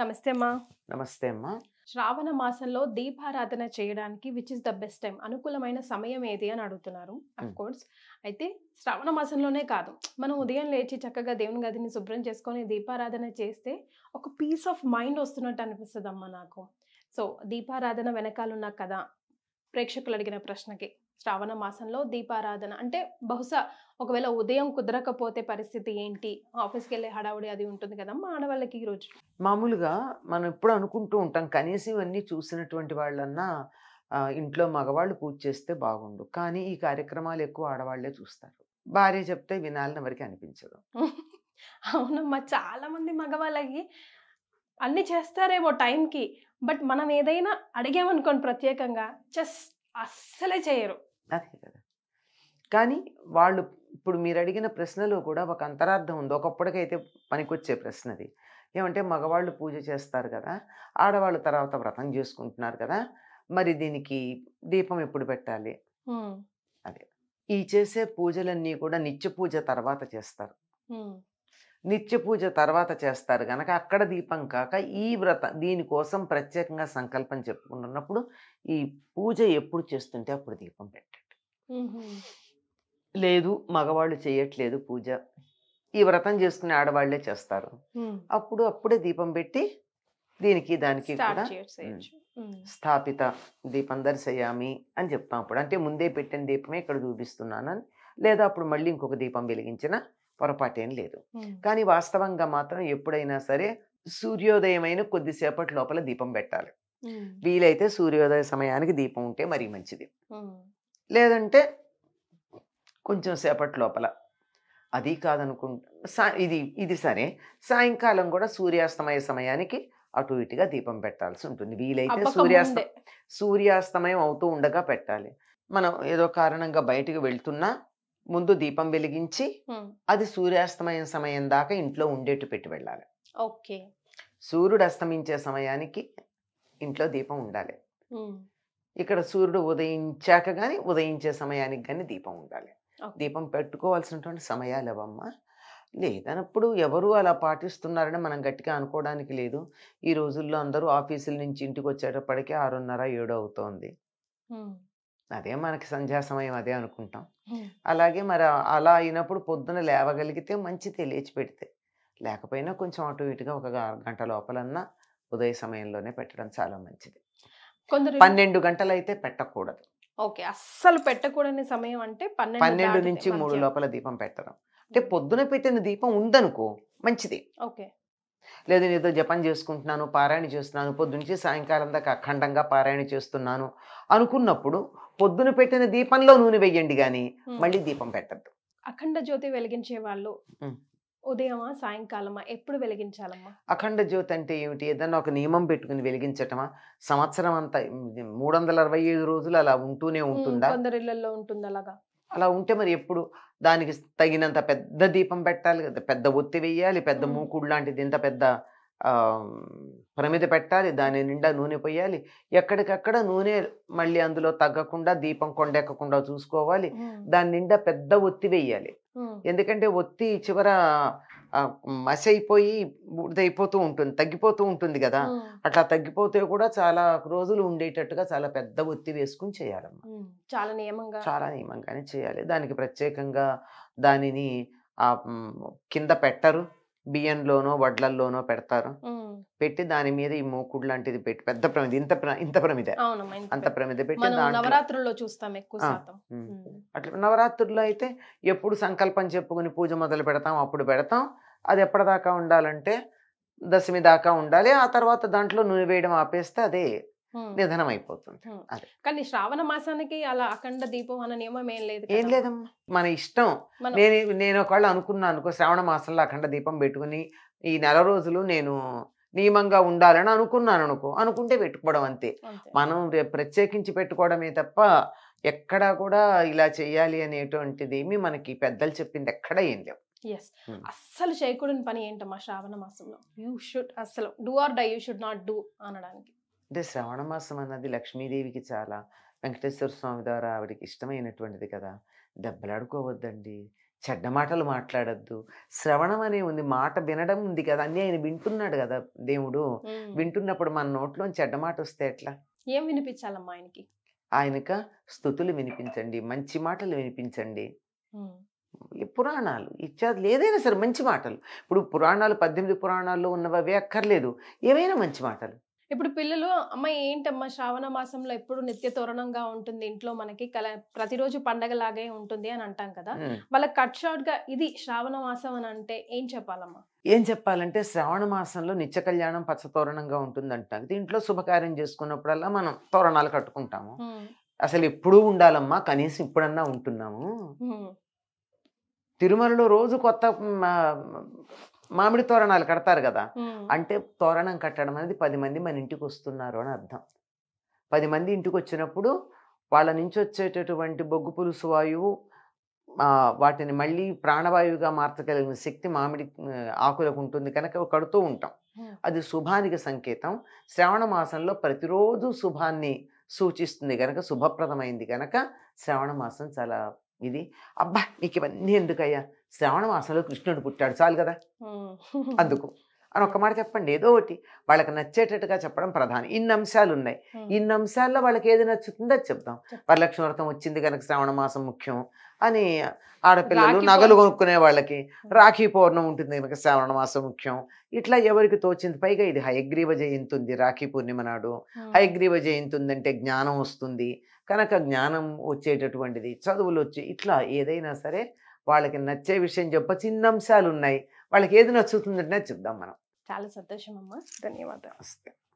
నమస్తే అమ్మా నమస్తే అమ్మా శ్రావణ మాసంలో దీపారాధన చేయడానికి which is the best time అనుకూలమైన సమయం ఏది అని అడుగుతున్నారు కోర్స్ hmm. అయితే శ్రావణ మాసంలోనే కాదు మనం ఉదయం లేచి చక్కగా దేవుని గదిని శుభ్రం చేసుకొని దీపారాధన చేస్తే ఒక పీస్ ఆఫ్ మైండ్ వస్తున్నట్టు అనిపిస్తుంది అమ్మా నాకు సో దీపారాధన వెనకాలన్న కదా ప్రేక్షకులు అడిగిన ప్రశ్నకి శ్రావణ మాసంలో దీపారాధన అంటే బహుశా ఒకవేళ ఉదయం కుదరకపోతే పరిస్థితి ఏంటి ఆఫీస్కి వెళ్ళే హడావుడి అది ఉంటుంది కదమ్మా ఆడవాళ్ళకి ఈరోజు మామూలుగా మనం ఎప్పుడు అనుకుంటూ ఉంటాం కనీసం ఇవన్నీ చూసినటువంటి వాళ్ళన్నా ఇంట్లో మగవాళ్ళు పూజ చేస్తే బాగుండు కానీ ఈ కార్యక్రమాలు ఎక్కువ ఆడవాళ్లే చూస్తారు భార్య చెప్తే వినాలని ఎవరికి అనిపించదు అవునమ్మా చాలా మంది మగవాళ్ళకి అన్ని చేస్తారేమో టైంకి బట్ మనం ఏదైనా అడిగామనుకోండి ప్రత్యేకంగా జస్ట్ అస్సలే చేయరు అదే కదా కానీ వాళ్ళు ఇప్పుడు మీరు అడిగిన ప్రశ్నలో కూడా ఒక అంతరార్థం ఉంది ఒకప్పటికైతే పనికొచ్చే ప్రశ్న అది ఏమంటే మగవాళ్ళు పూజ చేస్తారు కదా ఆడవాళ్ళు తర్వాత వ్రతం చేసుకుంటున్నారు కదా మరి దీనికి దీపం ఎప్పుడు పెట్టాలి అదే ఈ చేసే పూజలన్నీ కూడా నిత్య పూజ తర్వాత చేస్తారు నిత్య పూజ తర్వాత చేస్తారు కనుక అక్కడ దీపం కాక ఈ వ్రత దీనికోసం ప్రత్యేకంగా సంకల్పం చెప్పుకుంటున్నప్పుడు ఈ పూజ ఎప్పుడు చేస్తుంటే అప్పుడు దీపం పెట్టండి లేదు మగవాళ్ళు చేయట్లేదు పూజ ఈ వ్రతం చేసుకునే ఆడవాళ్లే చేస్తారు అప్పుడు అప్పుడే దీపం పెట్టి దీనికి దానికి కూడా స్థాపిత దీపం దర్శయామి అని చెప్తాం అప్పుడు అంటే ముందే పెట్టిన దీపమే ఇక్కడ చూపిస్తున్నానని లేదా అప్పుడు మళ్ళీ ఇంకొక దీపం వెలిగించిన పొరపాటేం లేదు కానీ వాస్తవంగా మాత్రం ఎప్పుడైనా సరే సూర్యోదయమైన కొద్దిసేపటి లోపల దీపం పెట్టాలి వీలైతే సూర్యోదయ సమయానికి దీపం ఉంటే మరీ మంచిది లేదంటే కొంచెం సేపటి లోపల అది కాదనుకుంటా సా ఇది ఇది సరే సాయంకాలం కూడా సూర్యాస్తమయ సమయానికి అటు ఇటుగా దీపం పెట్టాల్సి ఉంటుంది వీలైతే సూర్యాస్త సూర్యాస్తమయం అవుతూ ఉండగా పెట్టాలి మనం ఏదో కారణంగా బయటకు వెళ్తున్నా ముందు దీపం వెలిగించి అది సూర్యాస్తమయం సమయం దాకా ఇంట్లో ఉండేట్టు పెట్టి వెళ్ళాలి ఓకే సూర్యుడు అస్తమించే సమయానికి ఇంట్లో దీపం ఉండాలి ఇక్కడ సూర్యుడు ఉదయించాక కానీ ఉదయించే సమయానికి కానీ దీపం ఉండాలి దీపం పెట్టుకోవాల్సినటువంటి సమయాలు అవమ్మా లేదనప్పుడు ఎవరు అలా పాటిస్తున్నారని మనం గట్టిగా అనుకోవడానికి లేదు ఈ రోజుల్లో అందరూ ఆఫీసుల నుంచి ఇంటికి వచ్చేటప్పటికీ ఆరున్నర ఏడు అవుతోంది అదే మనకి సంధ్యా సమయం అదే అనుకుంటాం అలాగే మరి అలా అయినప్పుడు పొద్దున లేవగలిగితే మంచిది లేచి పెడితే లేకపోయినా కొంచెం అటు ఇటుగా ఒక గంట లోపలన్నా ఉదయ సమయంలోనే పెట్టడం చాలా మంచిది కొందరు పన్నెండు అయితే పెట్టకూడదు ఓకే అస్సలు పెట్టకూడని సమయం అంటే పన్నెండు నుంచి మూడు లోపల దీపం పెట్టడం అంటే పొద్దున పెట్టిన దీపం ఉందనుకో మంచిది ఓకే లేదు నేను ఏదో జపం చేసుకుంటున్నాను పారాయణ చేస్తున్నాను పొద్దునుంచి సాయంకాలం దాకా అఖండంగా పారాయణ చేస్తున్నాను అనుకున్నప్పుడు పొద్దున పెట్టిన దీపంలో నూనె వెయ్యండి కానీ మళ్ళీ దీపం పెట్టద్దు అఖండ జ్యోతి వెలిగించే వాళ్ళు ఉదయమా సాయంకాలమా ఎప్పుడు వెలిగించాలమ్మా అఖండ జ్యోతి అంటే ఏమిటి ఏదన్నా ఒక నియమం పెట్టుకుని వెలిగించటమా సంవత్సరం అంతా మూడు వందల అరవై ఐదు రోజులు అలా ఉంటూనే ఉంటుందా కొందరు ఉంటుంది అలాగా అలా ఉంటే మరి ఎప్పుడు దానికి తగినంత పెద్ద దీపం పెట్టాలి కదా పెద్ద ఒత్తి వేయాలి పెద్ద మూకుడు లాంటిది ఇంత పెద్ద ప్రమిద పెట్టాలి దాని నిండా నూనె పోయాలి ఎక్కడికక్కడ నూనె మళ్ళీ అందులో తగ్గకుండా దీపం కొండెక్కకుండా చూసుకోవాలి దాని నిండా పెద్ద ఒత్తి వేయాలి ఎందుకంటే ఒత్తి చివర మసైపోయి బుడిదైపోతూ ఉంటుంది తగ్గిపోతూ ఉంటుంది కదా అట్లా తగ్గిపోతే కూడా చాలా రోజులు ఉండేటట్టుగా చాలా పెద్ద ఒత్తి వేసుకుని చేయాలమ్మా చాలా నియమంగా చాలా నియమంగానే చేయాలి దానికి ప్రత్యేకంగా దానిని కింద పెట్టరు బియ్యంలోనో వడ్లల్లోనో పెడతారు పెట్టి దాని మీద ఈ మూకుడు లాంటిది పెట్టి పెద్ద ప్రమిద ఇంత ఇంత ప్రమిద అంత ప్రమిద పెట్టి నవరాత్రుల్లో చూస్తాం ఎక్కువ అట్లా నవరాత్రుల్లో అయితే ఎప్పుడు సంకల్పం చెప్పుకుని పూజ మొదలు పెడతాం అప్పుడు పెడతాం అది ఎప్పటిదాకా ఉండాలంటే దశమి దాకా ఉండాలి ఆ తర్వాత దాంట్లో నూనె వేయడం ఆపేస్తే అదే నిధనం అయిపోతుంది అదే కానీ శ్రావణ మాసానికి అలా అఖండ దీపం అన్న నియమం ఏం లేదు ఏం లేదమ్మా మన ఇష్టం నేను నేను ఒకవేళ అనుకున్నాను అనుకో శ్రావణ మాసంలో అఖండ దీపం పెట్టుకుని ఈ నెల రోజులు నేను నియమంగా ఉండాలని అనుకున్నాను అనుకో అనుకుంటే పెట్టుకోవడం అంతే మనం ప్రత్యేకించి పెట్టుకోవడమే తప్ప ఎక్కడా కూడా ఇలా చేయాలి అనేటువంటిది ఏమి మనకి పెద్దలు చెప్పింది ఎక్కడ ఏం లేవు ఎస్ అస్సలు చేయకూడని పని ఏంటమ్మా శ్రావణ మాసంలో యూ షుడ్ అస్సలు do or die you should not do అనడానికి అంటే శ్రవణ మాసం అన్నది లక్ష్మీదేవికి చాలా వెంకటేశ్వర స్వామి ద్వారా ఆవిడకి ఇష్టమైనటువంటిది కదా దెబ్బలాడుకోవద్దండి చెడ్డ మాటలు మాట్లాడద్దు శ్రవణం అనే ఉంది మాట వినడం ఉంది కదా అన్నీ ఆయన వింటున్నాడు కదా దేవుడు వింటున్నప్పుడు మన నోట్లో చెడ్డ మాట వస్తే ఎట్లా ఏం వినిపించాలమ్మా ఆయనకి ఆయనక స్థుతులు వినిపించండి మంచి మాటలు వినిపించండి పురాణాలు ఇత్యాదులు ఏదైనా సరే మంచి మాటలు ఇప్పుడు పురాణాలు పద్దెనిమిది పురాణాల్లో ఉన్నవే అక్కర్లేదు ఏవైనా మంచి మాటలు ఇప్పుడు పిల్లలు అమ్మాయి ఏంటమ్మా శ్రావణ మాసంలో ఎప్పుడు నిత్య తోరణంగా ఉంటుంది ఇంట్లో మనకి కల ప్రతిరోజు పండగలాగే ఉంటుంది అని అంటాం కదా వాళ్ళ కట్ షార్ట్ గా ఇది శ్రావణ మాసం అని అంటే ఏం చెప్పాలమ్మా ఏం చెప్పాలంటే శ్రావణ మాసంలో నిత్య కళ్యాణం పచ్చ తోరణంగా ఉంటుంది అంటాం దీంట్లో శుభకార్యం చేసుకున్నప్పుడల్లా మనం తోరణాలు కట్టుకుంటాము అసలు ఎప్పుడూ ఉండాలమ్మా కనీసం ఇప్పుడన్నా ఉంటున్నాము తిరుమలలో రోజు కొత్త మామిడి తోరణాలు కడతారు కదా అంటే తోరణం కట్టడం అనేది పది మంది మన ఇంటికి వస్తున్నారు అని అర్థం పది మంది ఇంటికి వచ్చినప్పుడు వాళ్ళ నుంచి వచ్చేటటువంటి బొగ్గు పులుసు వాయువు వాటిని మళ్ళీ ప్రాణవాయువుగా మార్చగలిగిన శక్తి మామిడి ఆకులకు ఉంటుంది కనుక కడుతూ ఉంటాం అది శుభానికి సంకేతం శ్రావణ మాసంలో ప్రతిరోజు శుభాన్ని సూచిస్తుంది కనుక శుభప్రదమైంది కనుక శ్రావణ మాసం చాలా ఇది అబ్బా నీకు ఇవన్నీ ఎందుకయ్యా శ్రావణ మాసంలో కృష్ణుడు పుట్టాడు చాలు కదా అందుకు అని ఒక్క మాట చెప్పండి ఏదో ఒకటి వాళ్ళకి నచ్చేటట్టుగా చెప్పడం ప్రధానం ఇన్ని అంశాలు ఉన్నాయి ఇన్ని అంశాల్లో వాళ్ళకి ఏది నచ్చుతుందో చెప్తాం వరలక్ష్మి వ్రతం వచ్చింది కనుక శ్రావణ మాసం ముఖ్యం అని ఆడపిల్లలు నగలు కొనుక్కునే వాళ్ళకి రాఖీ పౌర్ణం ఉంటుంది కనుక శ్రావణ మాసం ముఖ్యం ఇట్లా ఎవరికి తోచింది పైగా ఇది హయగ్రీవ జయంతి ఉంది రాఖీ పూర్ణిమ నాడు హయగ్రీవ జయంతి ఉందంటే జ్ఞానం వస్తుంది కనుక జ్ఞానం వచ్చేటటువంటిది చదువులు వచ్చి ఇట్లా ఏదైనా సరే వాళ్ళకి నచ్చే విషయం చెప్ప చిన్న అంశాలు ఉన్నాయి వాళ్ళకి ఏది నచ్చుతుందంటే చెప్దాం మనం చాలా సంతోషం అమ్మా ధన్యవాదాలు